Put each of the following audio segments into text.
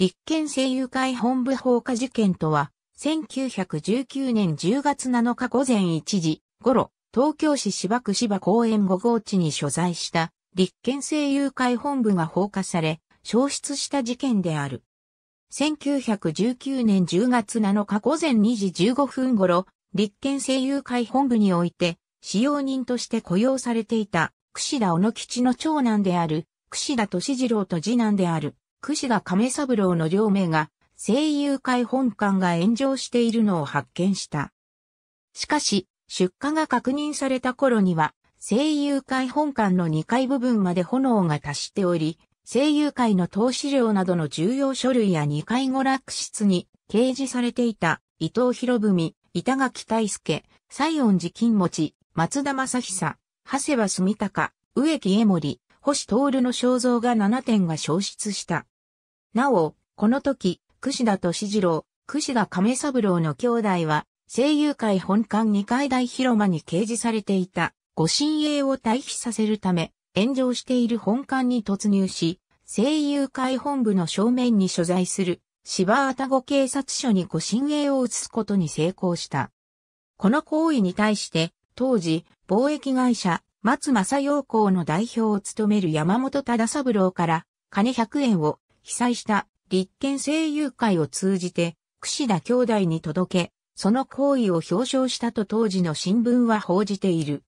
立憲声優会本部放火事件とは、1919年10月7日午前1時頃、東京市芝区芝公園5号地に所在した立憲声優会本部が放火され、消失した事件である。1919年10月7日午前2時15分頃、立憲声優会本部において、使用人として雇用されていた、串田小野吉の長男である、串田敏次郎と次男である、串田亀三郎の両名が、声優会本館が炎上しているのを発見した。しかし、出火が確認された頃には、声優会本館の2階部分まで炎が達しており、声優会の投資料などの重要書類や2階娯楽室に掲示されていた伊藤博文、板垣大介、西恩寺金持、松田正久、長谷場住高、植木江森、星徹の肖像画7点が消失した。なお、この時、串田敏次郎、串田亀三郎の兄弟は、声優界本館2階大広間に掲示されていた、ご親鋭を退避させるため、炎上している本館に突入し、声優会本部の正面に所在する、芝あたご警察署にご親鋭を移すことに成功した。この行為に対して、当時、貿易会社、松正陽光の代表を務める山本忠三郎から、金100円を被災した立憲声優会を通じて、櫛田兄弟に届け、その行為を表彰したと当時の新聞は報じている。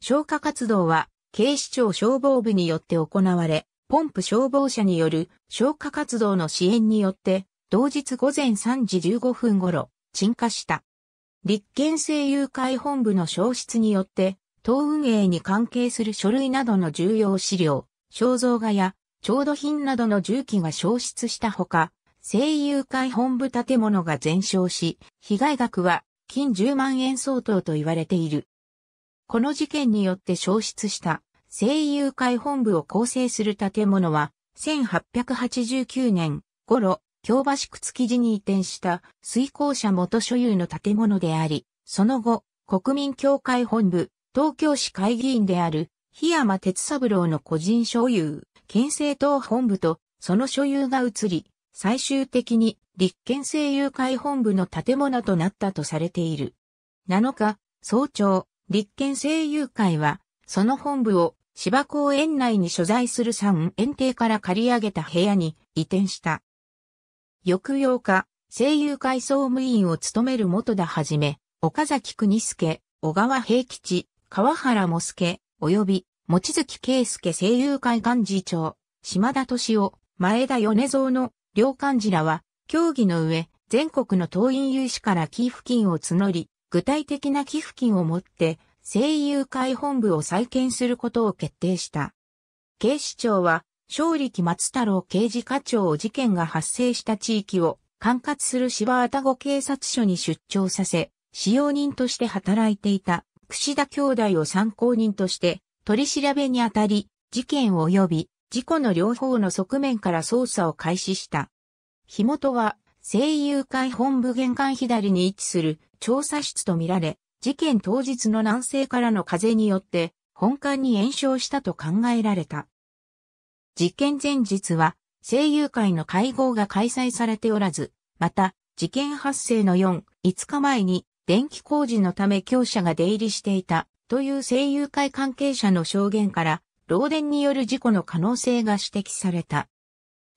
消火活動は、警視庁消防部によって行われ、ポンプ消防車による消火活動の支援によって、同日午前3時15分頃、鎮火した。立憲声優会本部の消失によって、党運営に関係する書類などの重要資料、肖像画や調度品などの重機が消失したほか、声優会本部建物が全焼し、被害額は近10万円相当と言われている。この事件によって消失した声優会本部を構成する建物は、1889年頃、京橋区築地に移転した水耕者元所有の建物であり、その後、国民協会本部、東京市会議員である檜山哲三郎の個人所有、県政党本部とその所有が移り、最終的に立憲政友会本部の建物となったとされている。7日、早朝、立憲政友会は、その本部を芝公園内に所在する3園庭から借り上げた部屋に移転した。翌8日、政友会総務委員を務める元田はじめ、岡崎国助、小川平吉、川原茂介、及び、望月圭介声優会幹事長、島田敏夫、前田米蔵の両幹事らは、協議の上、全国の党員有志から寄付金を募り、具体的な寄付金をもって、声優会本部を再建することを決定した。警視庁は、正力松太郎刑事課長を事件が発生した地域を管轄する芝たご警察署に出張させ、使用人として働いていた串田兄弟を参考人として取り調べにあたり、事件及び事故の両方の側面から捜査を開始した。火元は、声優会本部玄関左に位置する調査室とみられ、事件当日の南西からの風によって本館に延焼したと考えられた。事件前日は、声優会の会合が開催されておらず、また、事件発生の4、5日前に、電気工事のため強者が出入りしていたという声優会関係者の証言から漏電による事故の可能性が指摘された。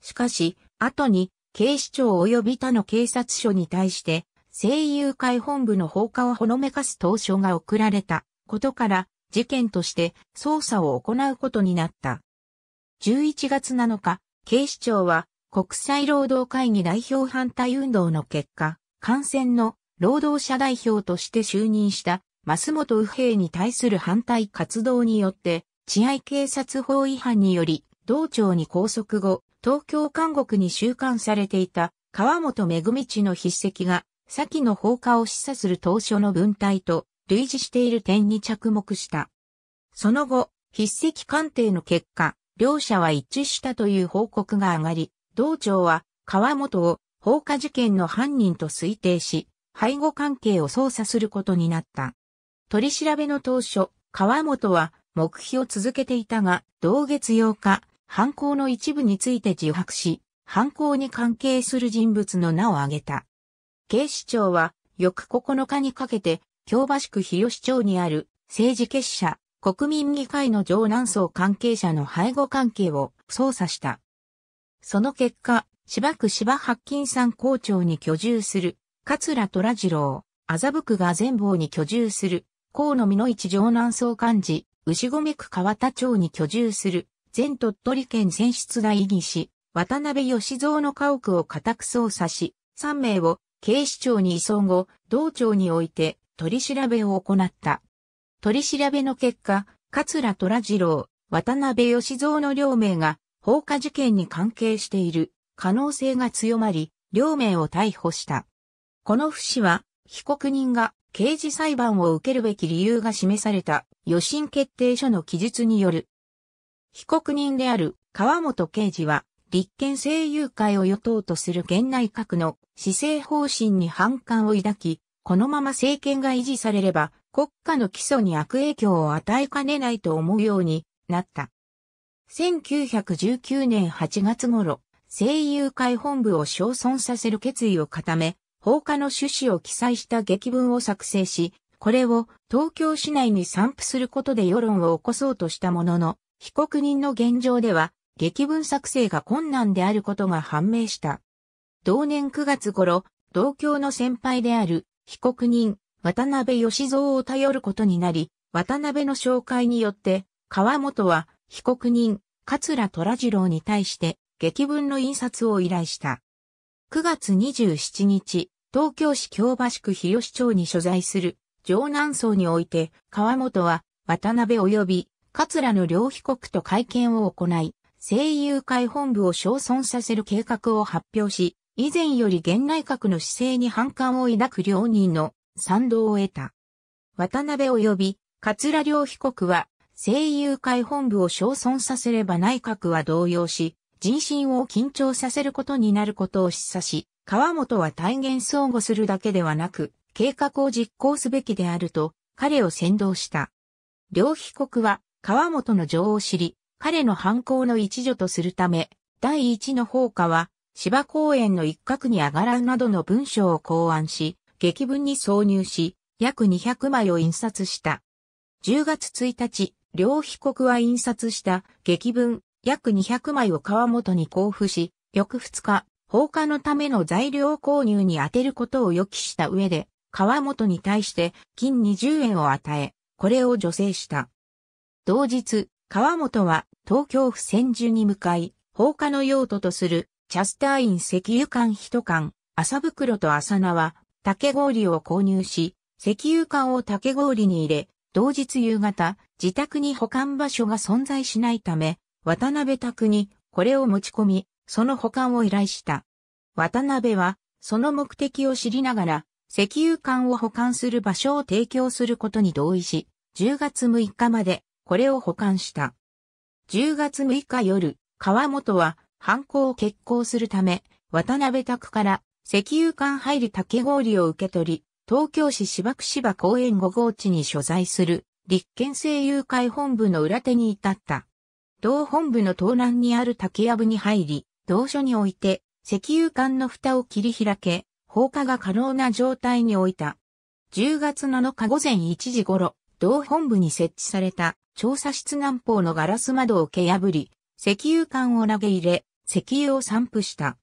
しかし、後に警視庁及び他の警察署に対して声優会本部の放火をほのめかす投書が送られたことから事件として捜査を行うことになった。11月7日、警視庁は国際労働会議代表反対運動の結果、感染の労働者代表として就任した増本右平に対する反対活動によって、治安警察法違反により、道庁に拘束後、東京監獄に収監されていた川本恵地の筆跡が、先の放火を示唆する当初の文体と類似している点に着目した。その後、筆跡鑑定の結果、両者は一致したという報告が上がり、道庁は川本を放火事件の犯人と推定し、背後関係を捜査することになった。取り調べの当初、川本は黙秘を続けていたが、同月8日、犯行の一部について自白し、犯行に関係する人物の名を挙げた。警視庁は、翌9日にかけて、京橋区日吉町にある政治結社、国民議会の上南層関係者の背後関係を捜査した。その結果、芝区芝白金山校長に居住する桂虎次郎、麻布区が全貌に居住する、河野美の市城南総幹事、牛込区川田町に居住する、全鳥取県選出代議士、渡辺義蔵の家屋を家宅捜査し、3名を警視庁に移送後、同庁において取り調べを行った。取り調べの結果、桂虎次郎、渡辺義蔵の両名が放火事件に関係している可能性が強まり、両名を逮捕した。この不死は、被告人が刑事裁判を受けるべき理由が示された予診決定書の記述による。被告人である川本刑事は、立憲政友会を与党とする現内閣の施政方針に反感を抱き、このまま政権が維持されれば国家の基礎に悪影響を与えかねないと思うようになった。1919年8月頃、政友会本部を消損させる決意を固め、放火の趣旨を記載した劇文を作成し、これを東京市内に散布することで世論を起こそうとしたものの、被告人の現状では、劇文作成が困難であることが判明した。同年9月頃、同郷の先輩である被告人、渡辺義蔵を頼ることになり、渡辺の紹介によって、川本は被告人、桂虎次郎に対して、劇文の印刷を依頼した。9月27日、東京市京橋区日吉町に所在する城南荘において、川本は渡辺及び桂の両被告と会見を行い、声優会本部を消損させる計画を発表し、以前より現内閣の姿勢に反感を抱く両人の賛同を得た。渡辺及び桂両被告は、声優会本部を消損させれば内閣は動揺し、人心を緊張させることになることを示唆し、川本は大言相互するだけではなく、計画を実行すべきであると、彼を先導した。両被告は、川本の情を知り、彼の犯行の一助とするため、第一の放火は、芝公園の一角に上がらぬ。などの文章を考案し、劇文に挿入し、約200枚を印刷した。10月1日、両被告は印刷した劇文約200枚を川本に交付し、翌2日、放火のための材料購入に充てることを予期した上で、川本に対して金20円を与え、これを助成した。同日、川本は東京府千住に向かい、放火の用途とするチャスターイン石油缶一缶、麻袋と麻菜は竹氷を購入し、石油缶を竹氷に入れ、同日夕方、自宅に保管場所が存在しないため、渡辺宅にこれを持ち込み、その保管を依頼した。渡辺は、その目的を知りながら、石油管を保管する場所を提供することに同意し、10月6日まで、これを保管した。10月6日夜、川本は、犯行を決行するため、渡辺宅から、石油管入り竹氷を受け取り、東京市芝久芝公園5号地に所在する、立憲政友会本部の裏手に至った。同本部の東南にある竹やぶに入り、同所において、石油管の蓋を切り開け、放火が可能な状態に置いた。10月7日午前1時頃、同本部に設置された調査室南方のガラス窓を蹴破り、石油管を投げ入れ、石油を散布した。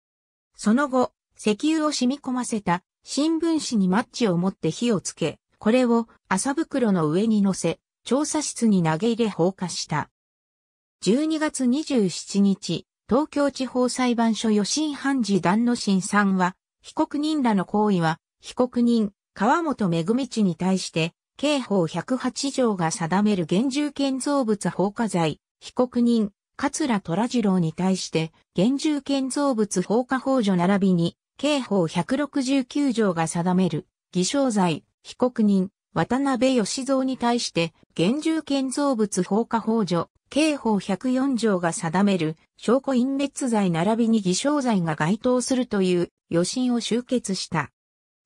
その後、石油を染み込ませた新聞紙にマッチを持って火をつけ、これを麻袋の上に乗せ、調査室に投げ入れ放火した。12月27日、東京地方裁判所予井判事団野審さんは、被告人らの行為は、被告人、川本恵地に対して、刑法108条が定める厳重建造物放火罪、被告人、桂虎次郎に対して、厳重建造物放火法助並びに、刑法169条が定める、偽証罪、被告人、渡辺義蔵に対して、厳重建造物放火法助、刑法104条が定める証拠隠滅罪並びに偽証罪が該当するという予診を集結した。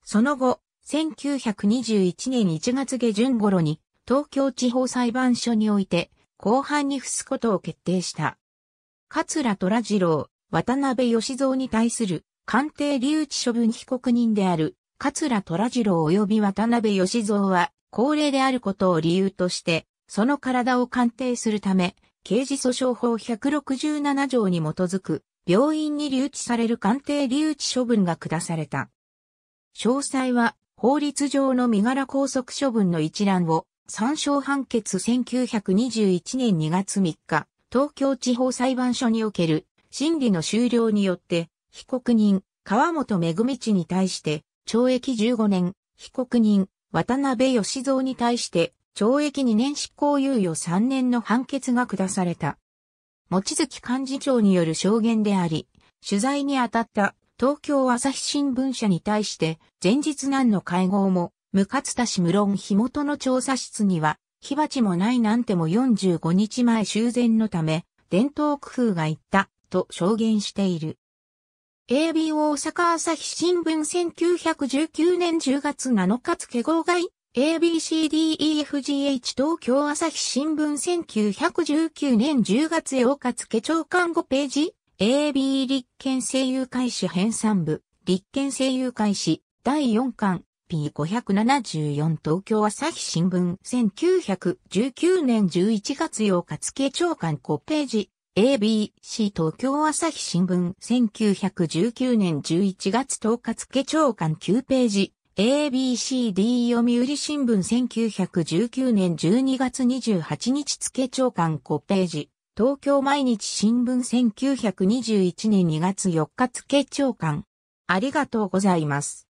その後、1921年1月下旬頃に東京地方裁判所において後半に付すことを決定した。桂虎次郎、渡辺義蔵に対する鑑定留置処分被告人である桂虎次郎及び渡辺義蔵は高齢であることを理由としてその体を鑑定するため、刑事訴訟法167条に基づく、病院に留置される鑑定留置処分が下された。詳細は、法律上の身柄拘束処分の一覧を、参照判決1921年2月3日、東京地方裁判所における審理の終了によって、被告人、川本恵美知に対して、懲役15年、被告人、渡辺義蔵に対して、懲役2年執行猶予3年の判決が下された。望月幹事長による証言であり、取材に当たった東京朝日新聞社に対して前日何の会合も無活田氏無論火元の調査室には火鉢もないなんても45日前修繕のため伝統工夫が言ったと証言している。AB 大阪朝日新聞1919年10月7日付号外 ABCDEFGH 東京朝日新聞1919年10月8日付長官5ページ AB 立憲声優開始編纂部立憲声優開始第4巻 P574 東京朝日新聞1919年11月8日付長官5ページ ABC 東京朝日新聞1919年11月10日付長官9ページ ABCD 読売新聞1919年12月28日付長官5ページ。東京毎日新聞1921年2月4日付長官。ありがとうございます。